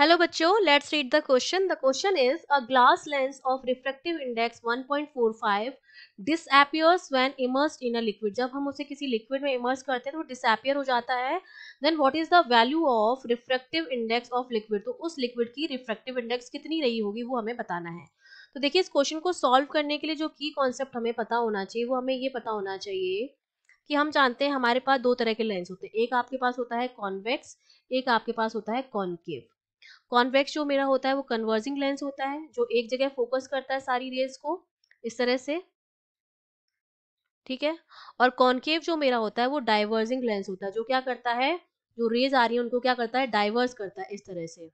hello बच्चों let's read the question the question is a glass lens of refractive index 1.45 disappears when immersed in a liquid जब हम उसे किसी liquid में immerse करते हैं तो वो डिसअपीयर हो जाता है then what is the value of refractive index of liquid तो उस लिक्विड की रिफ्रेक्टिव इंडेक्स कितनी रही होगी वो हमें बताना है तो देखिए इस क्वेश्चन को सॉल्व करने के लिए जो की कॉन्सेप्ट हमें पता होना चाहिए वो हमें ये पता होना चाहिए कि हम जानते हैं हमारे पास दो तरह के लेंस होते हैं एक आपके पास होता है कॉन्वेक्स एक आपके पास होता है कॉन्केव कॉन्वेक्स जो मेरा होता है वो कन्वर्जिंग लेंस होता है जो एक जगह फोकस करता है सारी रेज को इस तरह से ठीक है और कॉन्केव जो मेरा होता है वो डाइवर्जिंग लेंस होता है जो क्या करता है जो रेज आ रही है उनको क्या करता है डाइवर्स करता है इस तरह से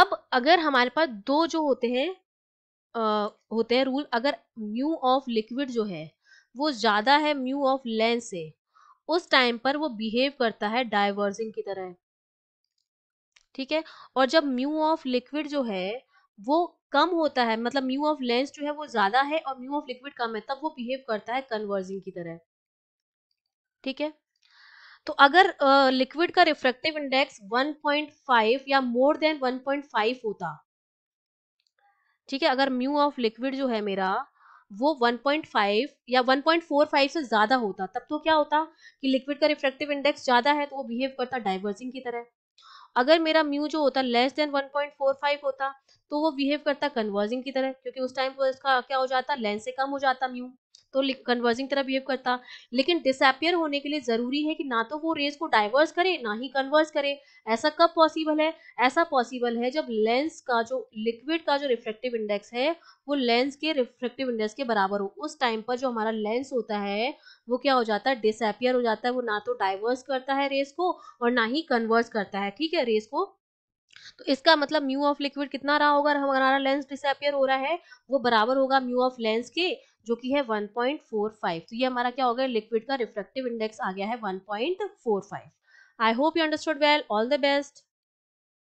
अब अगर हमारे पास दो जो होते हैं आ, होते हैं रूल अगर म्यू ऑफ लिक्विड जो है वो ज्यादा है म्यू ऑफ लेंस से उस टाइम पर वो बिहेव करता है डाइवर्जिंग की तरह ठीक है और जब म्यू ऑफ लिक्विड जो है वो कम होता है मतलब म्यू ऑफ लेंस जो है वो ज्यादा है और म्यू ऑफ लिक्विड कम है तब वो बिहेव करता है कन्वर्जिंग की तरह ठीक है तो अगर लिक्विड uh, का रिफ्रेक्टिव इंडेक्स 1.5 या मोर देन 1.5 होता ठीक है अगर म्यू ऑफ लिक्विड जो है मेरा वो 1.5 या 1.45 से ज्यादा होता तब तो क्या होता कि लिक्विड का रिफ्रेक्टिव इंडेक्स ज्यादा है तो वो बिहेव करता डाइवर्सिंग की तरह अगर मेरा म्यू जो होता लेस देन 1.45 होता तो वो बिहेव करता कन्वर्जिंग की तरह क्योंकि उस टाइम पर इसका क्या हो जाता लेंस से कम हो जाता म्यू तो कन्वर्जिंग तरह बिहेव करता लेकिन डिसअपियर होने के लिए जरूरी है कि ना तो वो रेज को डाइवर्स करे ना ही कन्वर्स करे ऐसा कब पॉसिबल है ऐसा पॉसिबल है जब लेंस का जो लिक्विड का जो रिफ्लेक्टिव इंडेक्स है वो लेंस के रिफ्लेक्टिव इंडेक्स के बराबर हो उस टाइम पर जो हमारा लेंस होता है वो क्या हो जाता है डिसअपियर हो जाता है वो ना तो डाइवर्स करता है रेस को और ना ही कन्वर्स करता है ठीक है रेस को तो इसका मतलब म्यू ऑफ लिक्विड कितना रहा होगा हमारा लेंस डिसअपियर हो रहा है वो बराबर होगा म्यू ऑफ लेंस के जो कि है 1.45 तो ये हमारा क्या हो गया लिक्विड का रिफ्रेक्टिव इंडेक्स आ गया है 1.45 I hope you understood well all the best